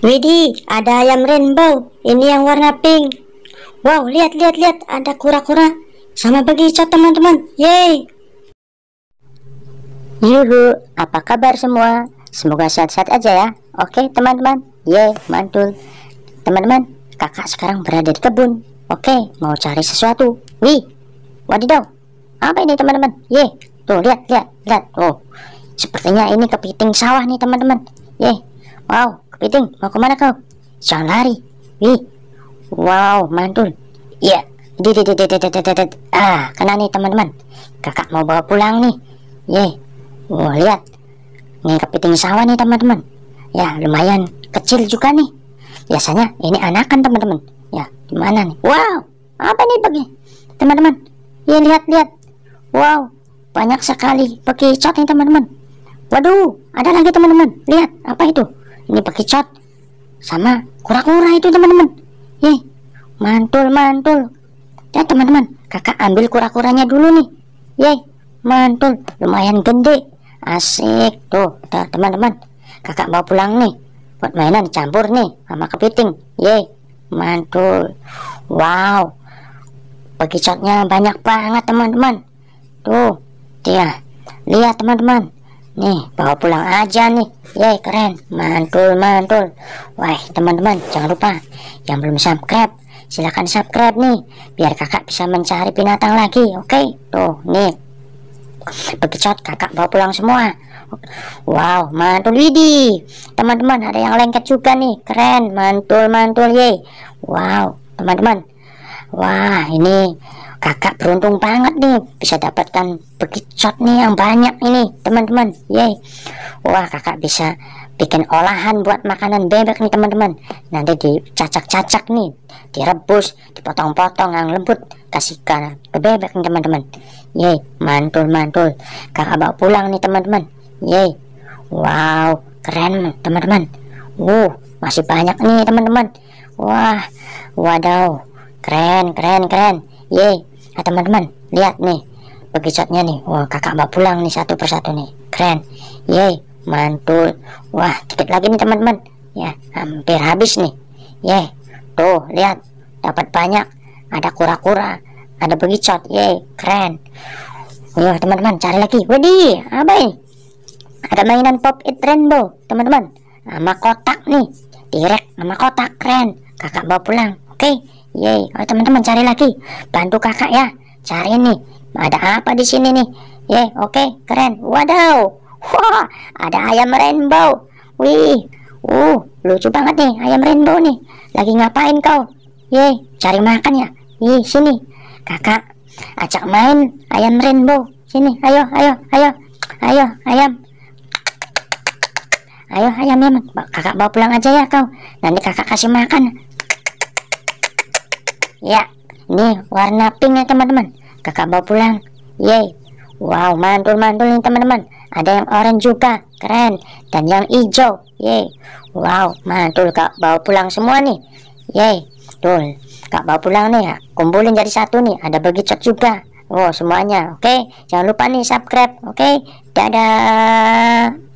Widi, ada ayam rainbow. Ini yang warna pink. Wow, lihat, lihat, lihat. Ada kura-kura. Sama cok, teman-teman. Yeay. Yuhu, apa kabar semua? Semoga sehat-sehat aja ya. Oke, teman-teman. Yeay, mantul. Teman-teman, kakak sekarang berada di kebun. Oke, mau cari sesuatu. Wih, wadidaw. Apa ini, teman-teman? Yeay, tuh, lihat, lihat, lihat. Oh, sepertinya ini kepiting sawah nih, teman-teman. Yeay, wow, Piting, mau kemana kau? Jangan lari. Wih, wow, mantul. Iya, yeah. ah, kena nih teman-teman. Kakak mau bawa pulang nih. Ye, wah lihat, Nih kepiting sawah nih teman-teman. Ya, lumayan kecil juga nih. Biasanya ini anakan teman-teman. Ya, gimana nih? Wow, apa nih pagi? Teman-teman, ya lihat-lihat. Wow, banyak sekali pegi cat nih teman-teman. Waduh, ada lagi teman-teman. Lihat, apa itu? ini pakai cat sama kura-kura itu teman-teman ih mantul mantul ya teman-teman kakak ambil kura-kuranya dulu nih ye mantul lumayan gede asik tuh teman-teman kakak mau pulang nih buat mainan campur nih sama kepiting ye mantul wow pakai catnya banyak banget teman-teman tuh dia lihat teman-teman Nih, bawa pulang aja nih. Yeay, keren. Mantul, mantul. Wah, teman-teman, jangan lupa yang belum subscribe, silahkan subscribe nih. Biar kakak bisa mencari binatang lagi, oke? Tuh, nih. berkecat kakak bawa pulang semua. Wow, mantul Widi. Teman-teman, ada yang lengket juga nih. Keren, mantul, mantul, yeay. Wow, teman-teman. Wah, ini kakak beruntung banget nih bisa dapatkan bekicot nih yang banyak ini teman-teman yay wah kakak bisa bikin olahan buat makanan bebek nih teman-teman nanti dicacak-cacak nih direbus dipotong-potong yang lembut kasihkan ke bebek nih teman-teman yay mantul-mantul kakak bawa pulang nih teman-teman yay wow keren teman-teman wow uh, masih banyak nih teman-teman wah wadaw keren keren keren Yey nah teman-teman lihat nih shotnya nih wah kakak mbak pulang nih satu persatu nih keren yeay mantul wah dikit lagi nih teman-teman ya hampir habis nih yeay tuh lihat dapat banyak ada kura-kura ada shot yeay keren wah teman-teman cari lagi wadih apa ini ada mainan pop it rainbow teman-teman nama kotak nih direk nama kotak keren kakak bawa pulang Oke, yey. Oh, teman-teman cari lagi. Bantu kakak ya. Cari nih. Ada apa di sini nih? Yey, oke, okay, keren. Wadaw. Wah, ada ayam rainbow. Wih. Uh, lucu banget nih ayam rainbow nih. Lagi ngapain kau? Yey, cari makan ya. Yey, sini. Kakak, ajak main ayam rainbow. Sini, ayo, ayo, ayo. Ayo, ayam. Ayo ayam ayam. kakak bawa pulang aja ya kau. Nanti kakak kasih makan. Ya, nih warna pink ya teman-teman. Kakak bawa pulang. Yey. Wow, mantul-mantul nih teman-teman. Ada yang orange juga, keren. Dan yang hijau, Yey. Wow, mantul kak bawa pulang semua nih. Yey. betul. Kak bawa pulang nih, ya kumpulin jadi satu nih. Ada bagi cok juga. Oh, semuanya. Oke, okay? jangan lupa nih subscribe. Oke, okay? dadah.